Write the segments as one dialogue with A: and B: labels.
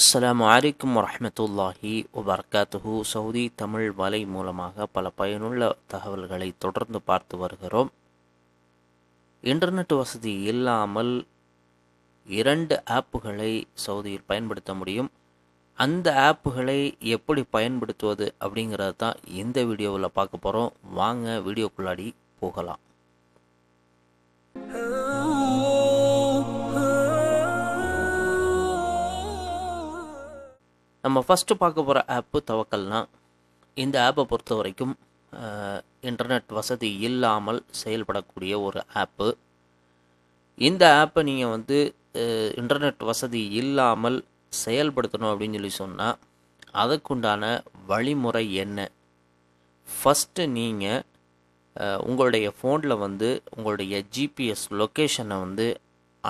A: அஸ்லாம் வலைக்கம் வரமத்துல்லாஹி வபர்காத்துஹு சவுதி தமிழ் வலை மூலமாக பல பயனுள்ள தகவல்களை தொடர்ந்து பார்த்து வருகிறோம் இன்டர்நெட் வசதி இல்லாமல் இரண்டு ஆப்புகளை சவுதியில் பயன்படுத்த முடியும் அந்த ஆப்புகளை எப்படி பயன்படுத்துவது அப்படிங்கிறது தான் இந்த வீடியோவில் பார்க்க போகிறோம் வாங்க வீடியோக்குள்ளாடி போகலாம் நம்ம ஃபஸ்ட்டு பார்க்க போகிற ஆப்பு தவக்கல்னா இந்த ஆப்பை பொறுத்த வரைக்கும் இன்டர்நெட் வசதி இல்லாமல் செயல்படக்கூடிய ஒரு ஆப்பு இந்த ஆப்பை நீங்கள் வந்து இன்டர்நெட் வசதி இல்லாமல் செயல்படுத்தணும் அப்படின்னு சொல்லி சொன்னால் அதுக்குண்டான வழிமுறை என்ன ஃபஸ்ட்டு நீங்கள் உங்களுடைய ஃபோனில் வந்து உங்களுடைய ஜிபிஎஸ் லொக்கேஷனை வந்து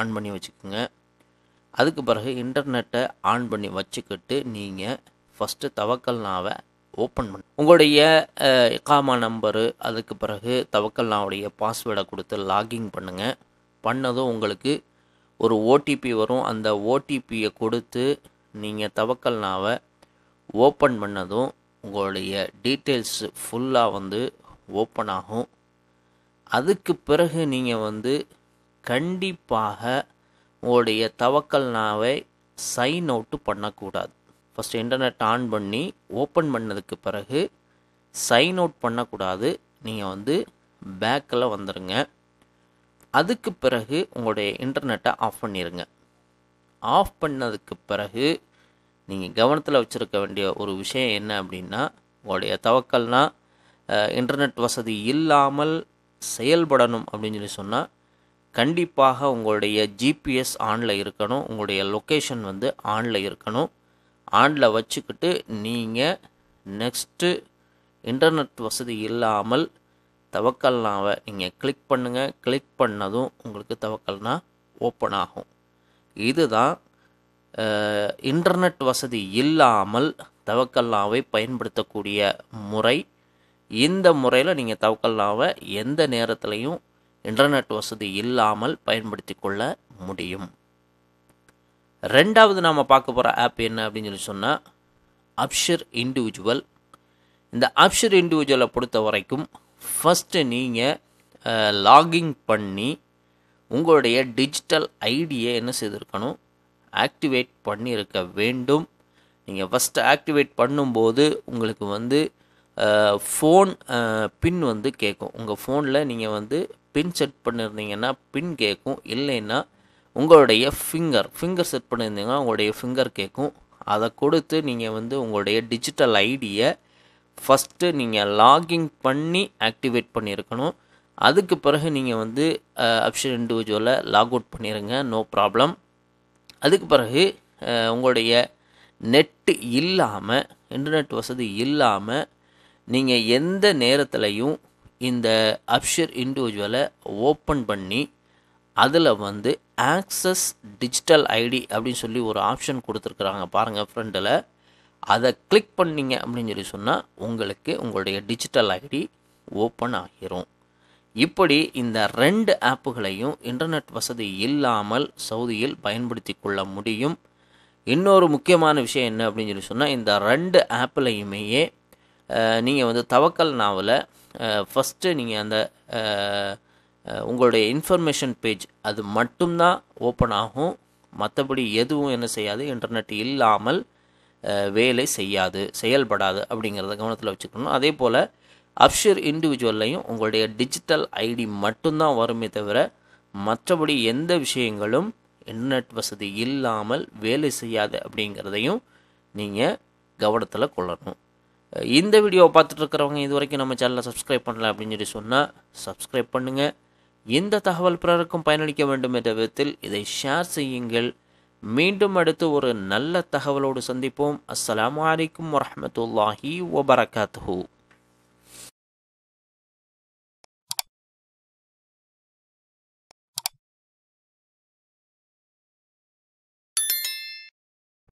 A: ஆன் பண்ணி வச்சுக்கோங்க அதுக்கு பிறகு இன்டர்நெட்டை ஆன் பண்ணி வச்சுக்கிட்டு நீங்கள் ஃபஸ்ட்டு தவக்கல் நாவை ஓப்பன் பண்ணு உங்களுடைய காமா நம்பரு அதுக்கு பிறகு தவக்கல் நாவுடைய பாஸ்வேர்டை கொடுத்து லாகின் பண்ணுங்கள் பண்ணதும் உங்களுக்கு ஒரு ஓடிபி வரும் அந்த ஓடிபியை கொடுத்து நீங்கள் தவக்கல் நாவை ஓப்பன் பண்ணதும் உங்களுடைய டீட்டெயில்ஸ் ஃபுல்லாக வந்து ஓப்பன் ஆகும் அதுக்கு பிறகு நீங்கள் வந்து கண்டிப்பாக உங்களுடைய தவக்கல் நாவை சைன் அவுட்டு பண்ணக்கூடாது ஃபஸ்ட் இன்டர்நெட் ஆன் பண்ணி ஓப்பன் பண்ணதுக்கு பிறகு சைன் அவுட் பண்ணக்கூடாது நீங்கள் வந்து பேக்கில் வந்துடுங்க அதுக்கு பிறகு உங்களுடைய இன்டர்நெட்டை ஆஃப் பண்ணிடுங்க ஆஃப் பண்ணதுக்கு பிறகு நீங்கள் கவனத்தில் வச்சுருக்க வேண்டிய ஒரு விஷயம் என்ன அப்படின்னா உங்களுடைய தவக்கல்னால் இன்டர்நெட் வசதி இல்லாமல் செயல்படணும் அப்படின்னு சொல்லி சொன்னால் கண்டிப்பாக உங்களுடைய ஜிபிஎஸ் ஆனில் இருக்கணும் உங்களுடைய லொக்கேஷன் வந்து ஆனில் இருக்கணும் ஆனில் வச்சுக்கிட்டு நீங்கள் நெக்ஸ்ட்டு இன்டர்நெட் வசதி இல்லாமல் தவக்கல்னாவை நீங்கள் கிளிக் பண்ணுங்கள் கிளிக் பண்ணதும் உங்களுக்கு தவக்கல்னா ஓப்பன் ஆகும் இதுதான் இன்டர்நெட் வசதி இல்லாமல் தவக்கல்லாவை பயன்படுத்தக்கூடிய முறை இந்த முறையில் நீங்கள் தவக்கல்லாவை எந்த நேரத்துலையும் இன்டர்நெட் வசதி இல்லாமல் பயன்படுத்தி கொள்ள முடியும் ரெண்டாவது நாம் பார்க்க போகிற ஆப் என்ன அப்படின்னு சொல்லி சொன்னால் அப்ஷர் இண்டிவிஜுவல் இந்த அப்ஷர் இண்டிவிஜுவலை பொறுத்த வரைக்கும் ஃபஸ்ட்டு நீங்கள் லாகிங் பண்ணி உங்களுடைய டிஜிட்டல் ஐடியை என்ன செய்திருக்கணும் ஆக்டிவேட் பண்ணியிருக்க வேண்டும் நீங்கள் ஃபஸ்ட்டு ஆக்டிவேட் பண்ணும்போது உங்களுக்கு வந்து ஃபோன் பின் வந்து கேட்கும் உங்கள் ஃபோனில் நீங்கள் வந்து பின் செட் பண்ணியிருந்தீங்கன்னா பின் கேட்கும் இல்லைன்னா உங்களுடைய ஃபிங்கர் ஃபிங்கர் செட் பண்ணியிருந்தீங்கன்னா உங்களுடைய ஃபிங்கர் கேட்கும் அதை கொடுத்து நீங்கள் வந்து உங்களுடைய டிஜிட்டல் ஐடியை ஃபஸ்ட்டு நீங்கள் லாகிங் பண்ணி ஆக்டிவேட் பண்ணியிருக்கணும் அதுக்கு பிறகு நீங்கள் வந்து ஆப்ஷன் இண்டிவிஜுவலை லாக் அவுட் பண்ணிடுங்க நோ ப்ராப்ளம் அதுக்கு பிறகு உங்களுடைய நெட்டு இல்லாமல் இன்டர்நெட் வசதி இல்லாமல் நீங்கள் எந்த நேரத்துலையும் இந்த அப்ஷர் இண்டிவிஜுவலை ஓப்பன் பண்ணி அதில் வந்து ஆக்சஸ் டிஜிட்டல் ஐடி அப்படின்னு சொல்லி ஒரு ஆப்ஷன் கொடுத்துருக்குறாங்க பாருங்கள் ஃப்ரெண்டில் அதை கிளிக் பண்ணிங்க அப்படின்னு சொல்லி சொன்னால் உங்களுக்கு உங்களுடைய டிஜிட்டல் ஐடி ஓப்பன் ஆகிரும் இப்படி இந்த ரெண்டு ஆப்புகளையும் இன்டர்நெட் வசதி இல்லாமல் சவுதியில் பயன்படுத்தி கொள்ள முடியும் இன்னொரு முக்கியமான விஷயம் என்ன அப்படின்னு சொல்லி சொன்னால் இந்த ரெண்டு ஆப்பிலையுமே நீங்கள் வந்து தவக்கல் நாவலை ஃபஸ்ட்டு நீங்கள் அந்த உங்களுடைய இன்ஃபர்மேஷன் பேஜ் அது மட்டும்தான் ஓப்பன் ஆகும் மற்றபடி எதுவும் என்ன செய்யாது இன்டர்நெட் இல்லாமல் வேலை செய்யாது செயல்படாது அப்படிங்கிறத கவனத்தில் வச்சுக்கணும் அதே போல் அப்ஷர் இண்டிவிஜுவல்லையும் உங்களுடைய டிஜிட்டல் ஐடி மட்டும்தான் வருமே தவிர மற்றபடி எந்த விஷயங்களும் இன்டர்நெட் வசதி இல்லாமல் வேலை செய்யாது அப்படிங்கிறதையும் நீங்கள் கவனத்தில் கொள்ளணும் இந்த வீடியோவை பார்த்துட்டு இருக்கிறவங்க இது வரைக்கும் நம்ம சேனலை சப்ஸ்கிரைப் பண்ணல அப்படின்னு சொல்லி சொன்னால் சப்ஸ்கிரைப் பண்ணுங்கள் இந்த தகவல் பிறருக்கும் பயனளிக்க வேண்டும் என்ற விதத்தில் இதை ஷேர் செய்யுங்கள் மீண்டும் அடுத்து ஒரு நல்ல தகவலோடு சந்திப்போம் அஸ்லாம் வலைக்கம் வரமத்துல்லாஹி வபரகாத்து